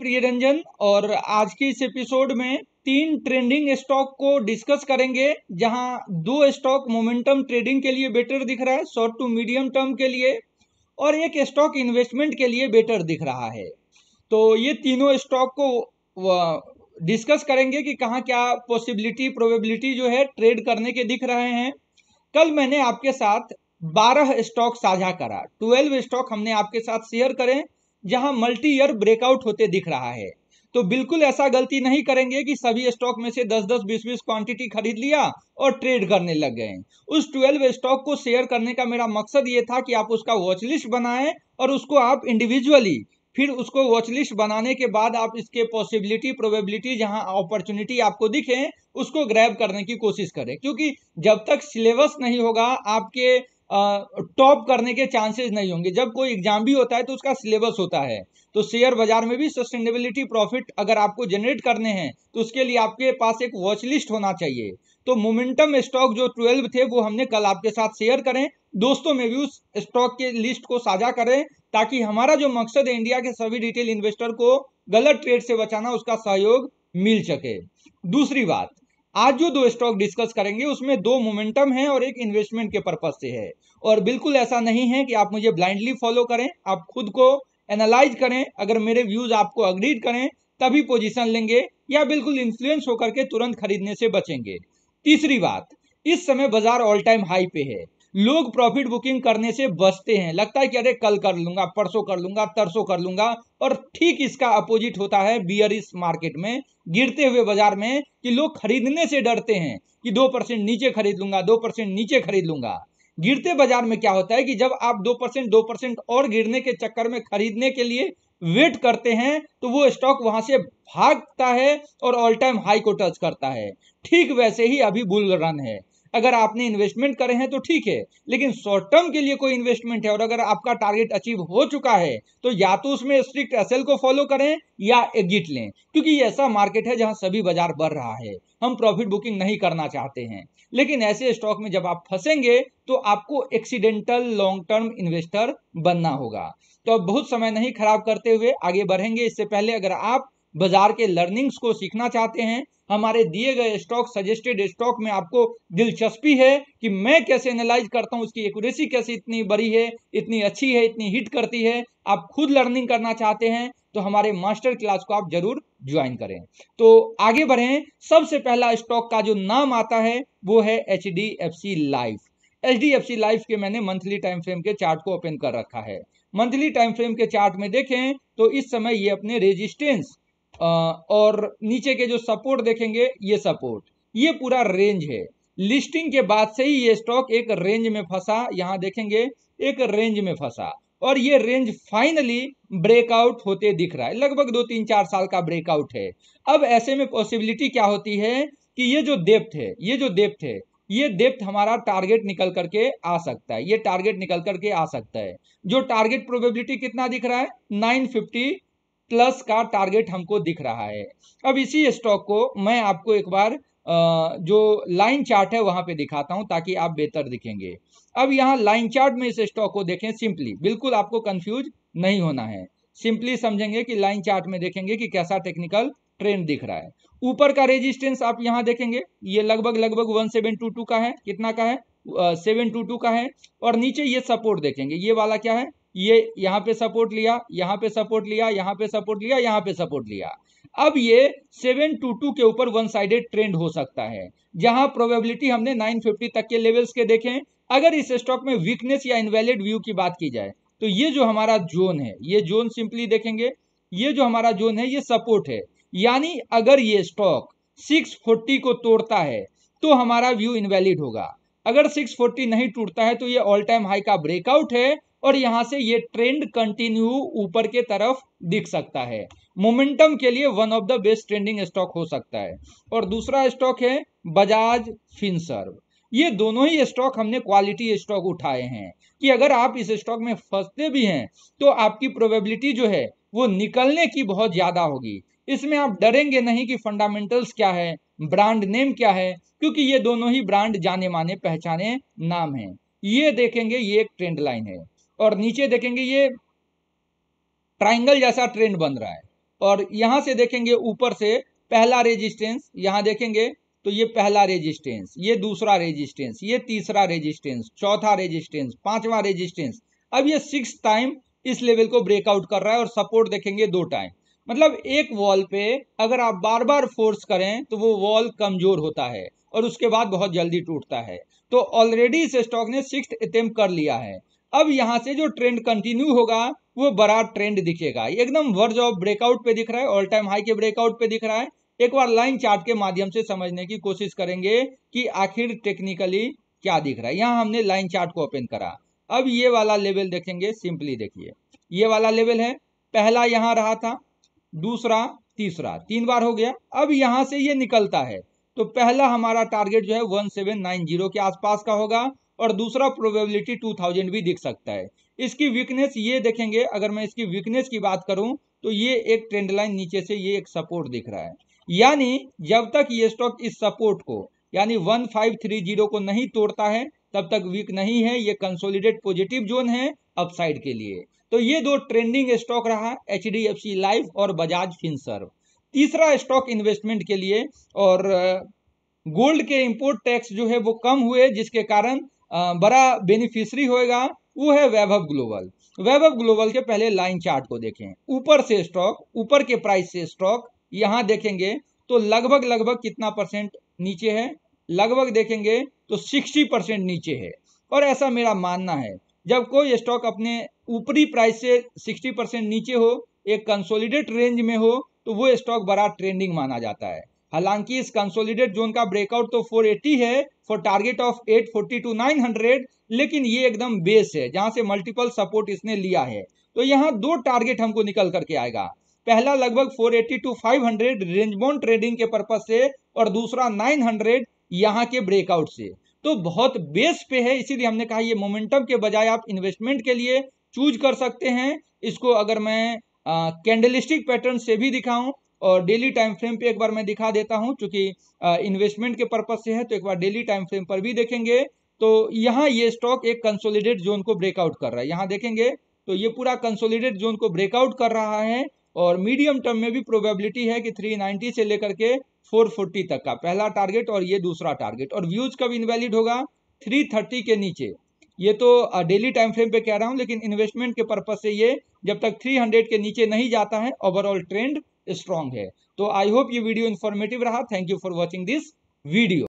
प्रिय रंजन और आज के इस एपिसोड में तीन ट्रेंडिंग स्टॉक को डिस्कस करेंगे जहां दो स्टॉक मोमेंटम ट्रेडिंग के लिए बेटर दिख रहा है शॉर्ट टू मीडियम टर्म के लिए और एक स्टॉक इन्वेस्टमेंट के लिए बेटर दिख रहा है तो ये तीनों स्टॉक को डिस्कस करेंगे कि कहाँ क्या पॉसिबिलिटी प्रोबेबिलिटी जो है ट्रेड करने के दिख रहे हैं कल मैंने आपके साथ बारह स्टॉक साझा करा ट्वेल्व स्टॉक हमने आपके साथ शेयर करें जहां मल्टी ईयर ब्रेकआउट होते दिख रहा है तो बिल्कुल ऐसा गलती नहीं करेंगे कि सभी स्टॉक में से 10 10 20 20 क्वांटिटी खरीद लिया और ट्रेड करने लग गए उस 12 स्टॉक को शेयर करने का मेरा मकसद ये था कि आप उसका वॉचलिस्ट बनाएं और उसको आप इंडिविजुअली फिर उसको वॉचलिस्ट बनाने के बाद आप इसके पॉसिबिलिटी प्रोबेबिलिटी जहां अपॉर्चुनिटी आपको दिखे उसको ग्रैब करने की कोशिश करें क्योंकि जब तक सिलेबस नहीं होगा आपके टॉप करने के चांसेस नहीं होंगे जब कोई एग्जाम भी होता है तो उसका सिलेबस होता है तो शेयर बाजार में भी सस्टेनेबिलिटी प्रॉफिट अगर आपको जनरेट करने हैं तो उसके लिए आपके पास एक वॉच लिस्ट होना चाहिए तो मोमेंटम स्टॉक जो ट्वेल्व थे वो हमने कल आपके साथ शेयर करें दोस्तों में भी उस स्टॉक के लिस्ट को साझा करें ताकि हमारा जो मकसद है इंडिया के सभी रिटेल इन्वेस्टर को गलत ट्रेड से बचाना उसका सहयोग मिल सके दूसरी बात आज जो दो स्टॉक डिस्कस करेंगे उसमें दो मोमेंटम है और एक इन्वेस्टमेंट के पर्पज से है और बिल्कुल ऐसा नहीं है कि आप मुझे ब्लाइंडली फॉलो करें आप खुद को एनालाइज करें अगर मेरे व्यूज आपको अग्रीड करें तभी पोजीशन लेंगे या बिल्कुल इन्फ्लुएंस होकर के तुरंत खरीदने से बचेंगे तीसरी बात इस समय बाजार ऑल टाइम हाई पे है लोग प्रॉफिट बुकिंग करने से बचते हैं लगता है कि अरे कल कर लूंगा परसों कर लूंगा तरसों कर लूंगा और ठीक इसका अपोजिट होता है बियर इस मार्केट में गिरते हुए बाजार में कि लोग खरीदने से डरते हैं कि दो परसेंट नीचे खरीद लूंगा दो परसेंट नीचे खरीद लूंगा गिरते बाजार में क्या होता है कि जब आप दो परसेंट दो परसेंट और गिरने के चक्कर में खरीदने के लिए वेट करते हैं तो वो स्टॉक वहां से भागता है और ऑल टाइम हाई को टच करता है ठीक वैसे ही अभी बुल रन है अगर आपने इन्वेस्टमेंट करे हैं तो ठीक है लेकिन शॉर्ट टर्म के लिए कोई इन्वेस्टमेंट है और अगर आपका टारगेट अचीव हो चुका है तो या तो उसमें स्ट्रिक्ट एसएल को फॉलो करें या एग्जिट लें क्योंकि ऐसा मार्केट है जहां सभी बाजार बढ़ रहा है हम प्रॉफिट बुकिंग नहीं करना चाहते हैं लेकिन ऐसे स्टॉक में जब आप फंसेंगे तो आपको एक्सीडेंटल लॉन्ग टर्म इन्वेस्टर बनना होगा तो बहुत समय नहीं खराब करते हुए आगे बढ़ेंगे इससे पहले अगर आप बाजार के लर्निंग्स को सीखना चाहते हैं हमारे दिए गए स्टॉक सजेस्टेड स्टॉक में आपको दिलचस्पी है कि मैं कैसे एनालाइज करता हूं उसकी एक्यूरेसी कैसे इतनी बड़ी है इतनी अच्छी है इतनी हिट करती है आप खुद लर्निंग करना चाहते हैं तो हमारे मास्टर क्लास को आप जरूर ज्वाइन करें तो आगे बढ़ें सबसे पहला स्टॉक का जो नाम आता है वो है H D F C life H D F C life के मैंने मंथली टाइम फ्रेम के चार्ट को ओपन कर रखा है मंथली टाइम फ्रेम के चार्ट में देखें तो इस समय ये अपने रेजिस्टेंस और नीचे के जो सपोर्ट देखेंगे ये सपोर्ट ये पूरा रेंज है लिस्टिंग के बाद से ही ये स्टॉक एक रेंज में फंसा यहाँ देखेंगे एक रेंज में फंसा और ये रेंज फाइनली ब्रेकआउट होते दिख रहा है लगभग दो तीन चार साल का ब्रेकआउट है अब ऐसे में पॉसिबिलिटी क्या होती है कि ये जो डेप्थ है ये जो डेप्थ है ये डेप्थ हमारा टारगेट निकल करके आ सकता है ये टारगेट निकल करके आ सकता है जो टारगेट प्रोबेबिलिटी कितना दिख रहा है नाइन फिफ्टी प्लस का टारगेट हमको दिख रहा है अब इसी स्टॉक को मैं आपको एक बार जो लाइन चार्ट है वहां पे दिखाता हूं ताकि आप बेहतर दिखेंगे अब यहाँ लाइन चार्ट में इस स्टॉक को देखें सिंपली बिल्कुल आपको कंफ्यूज नहीं होना है सिंपली समझेंगे कि लाइन चार्ट में देखेंगे कि कैसा टेक्निकल ट्रेंड दिख रहा है ऊपर का रेजिस्टेंस आप यहाँ देखेंगे ये लगभग लगभग वन का है कितना का है सेवन टू टू का है और नीचे ये सपोर्ट देखेंगे ये वाला क्या है ये यहाँ पे सपोर्ट लिया यहाँ पे सपोर्ट लिया यहाँ पे सपोर्ट लिया यहाँ पे सपोर्ट लिया अब ये सेवन टू टू के ऊपर वन साइडेड ट्रेंड हो सकता है जहां प्रोबेबिलिटी हमने 950 तक के लेवल्स के देखे हैं अगर इस स्टॉक में वीकनेस या इनवैलिड व्यू की बात की जाए तो ये जो हमारा जोन है ये जोन सिंपली देखेंगे ये जो हमारा जोन है ये सपोर्ट है यानी अगर ये स्टॉक फोर्टी को तोड़ता है तो हमारा व्यू इनवैलिड होगा अगर 640 नहीं टूटता है तो ये ऑल टाइम हाई का ब्रेकआउट है और यहाँ से ये ट्रेंड कंटिन्यू ऊपर के तरफ दिख सकता है मोमेंटम के लिए one of the best trending stock हो सकता है और दूसरा स्टॉक है बजाज फिनसर्व ये दोनों ही स्टॉक हमने क्वालिटी स्टॉक उठाए हैं कि अगर आप इस स्टॉक में फंसते भी हैं तो आपकी प्रोबेबिलिटी जो है वो निकलने की बहुत ज़्यादा होगी इसमें आप डरेंगे नहीं कि फंडामेंटल्स क्या है ब्रांड नेम क्या है क्योंकि ये दोनों ही ब्रांड जाने माने पहचाने नाम हैं ये देखेंगे ये एक ट्रेंड लाइन है और नीचे देखेंगे ये ट्राइंगल जैसा ट्रेंड बन रहा है और यहां से देखेंगे ऊपर से पहला रेजिस्टेंस यहां देखेंगे तो ये पहला रेजिस्टेंस ये दूसरा रेजिस्टेंस ये तीसरा रेजिस्टेंस चौथा रेजिस्टेंस पांचवा रेजिस्टेंस अब ये सिक्स टाइम इस लेवल को ब्रेकआउट कर रहा है और सपोर्ट देखेंगे दो टाइम मतलब एक वॉल पे अगर आप बार बार फोर्स करें तो वो वॉल कमजोर होता है और उसके बाद बहुत जल्दी टूटता है तो ऑलरेडी इस स्टॉक ने सिक्स अटेम्प्ट कर लिया है अब यहाँ से जो ट्रेंड कंटिन्यू होगा वो बड़ा ट्रेंड दिखेगा एकदम वर्ज ऑफ ब्रेकआउट पे दिख रहा है ऑल टाइम हाई के ब्रेकआउट पे दिख रहा है एक बार लाइन चार्ट के माध्यम से समझने की कोशिश करेंगे कि आखिर टेक्निकली क्या दिख रहा है यहाँ हमने लाइन चार्ट को ओपन करा अब ये वाला लेवल देखेंगे सिंपली देखिए ये वाला लेवल है पहला यहाँ रहा था दूसरा तीसरा तीन बार हो गया अब यहाँ से ये निकलता है तो पहला हमारा टारगेट जो है 1790 के आसपास का होगा और दूसरा प्रोबेबिलिटी 2000 भी दिख सकता है इसकी वीकनेस ये देखेंगे अगर मैं इसकी वीकनेस की बात करूं तो ये एक ट्रेंड लाइन नीचे से ये एक सपोर्ट दिख रहा है यानी जब तक ये स्टॉक इस सपोर्ट को यानी 1530 को नहीं तोड़ता है तब तक वीक नहीं है ये कंसोलिडेट पॉजिटिव जोन है अपसाइड के लिए तो ये दो ट्रेंडिंग स्टॉक रहा H D F C life और बजाज फिनसर्व तीसरा स्टॉक इन्वेस्टमेंट के लिए और गोल्ड uh, के इंपोर्ट टैक्स जो है वो कम हुए जिसके कारण बड़ा बेनिफिशरी होएगा वो है वैभव ग्लोबल वैभव ग्लोबल के पहले लाइन चार्ट को देखें ऊपर से स्टॉक ऊपर के प्राइस से स्टॉक यहाँ देखेंगे तो लगभग लगभग कितना परसेंट नीचे है लगभग देखेंगे तो 60 परसेंट नीचे है और ऐसा मेरा मानना है जब कोई स्टॉक अपने ऊपरी प्राइस से 60 परसेंट नीचे हो एक कंसोलिडेट रेंज में हो तो वो स्टॉक बड़ा ट्रेंडिंग माना जाता है हालांकि इस कंसोलिडेट जोन का ब्रेकआउट तो 480 है फॉर टारगेट ऑफ 840 टू 900 लेकिन ये एकदम बेस है जहां से मल्टीपल सपोर्ट इसने लिया है तो यहाँ दो टारगेट हमको निकल करके आएगा पहला लगभग 480 टू हंड्रेड रेंजबोन ट्रेडिंग के पर्पज से और दूसरा 900 यहाँ के ब्रेकआउट से तो बहुत बेस पे है इसीलिए हमने कहा ये मोमेंटम के बजाय आप इन्वेस्टमेंट के लिए चूज कर सकते हैं इसको अगर मैं कैंडलिस्टिक पैटर्न से भी दिखाऊं और डेली टाइम फ्रेम पे एक बार मैं दिखा देता हूँ चूँकि इन्वेस्टमेंट के पर्पज से है तो एक बार डेली टाइम फ्रेम पर भी देखेंगे तो यहाँ ये स्टॉक एक कंसोलिडेट जोन को ब्रेकआउट कर रहा है यहाँ देखेंगे तो ये पूरा कंसोलिडेट जोन को ब्रेकआउट कर रहा है और मीडियम टर्म में भी प्रोबेबिलिटी है कि 390 से लेकर के 440 तक का पहला टारगेट और ये दूसरा टारगेट और व्यूज कब इनवैलिड होगा 330 के नीचे ये तो डेली टाइम फ्रेम पे कह रहा हूँ लेकिन इन्वेस्टमेंट के पर्पज से ये जब तक 300 के नीचे नहीं जाता है ओवरऑल ट्रेंड स्ट्रांग है तो आई होप ये वीडियो इन्फॉर्मेटिव रहा thank you for watching this video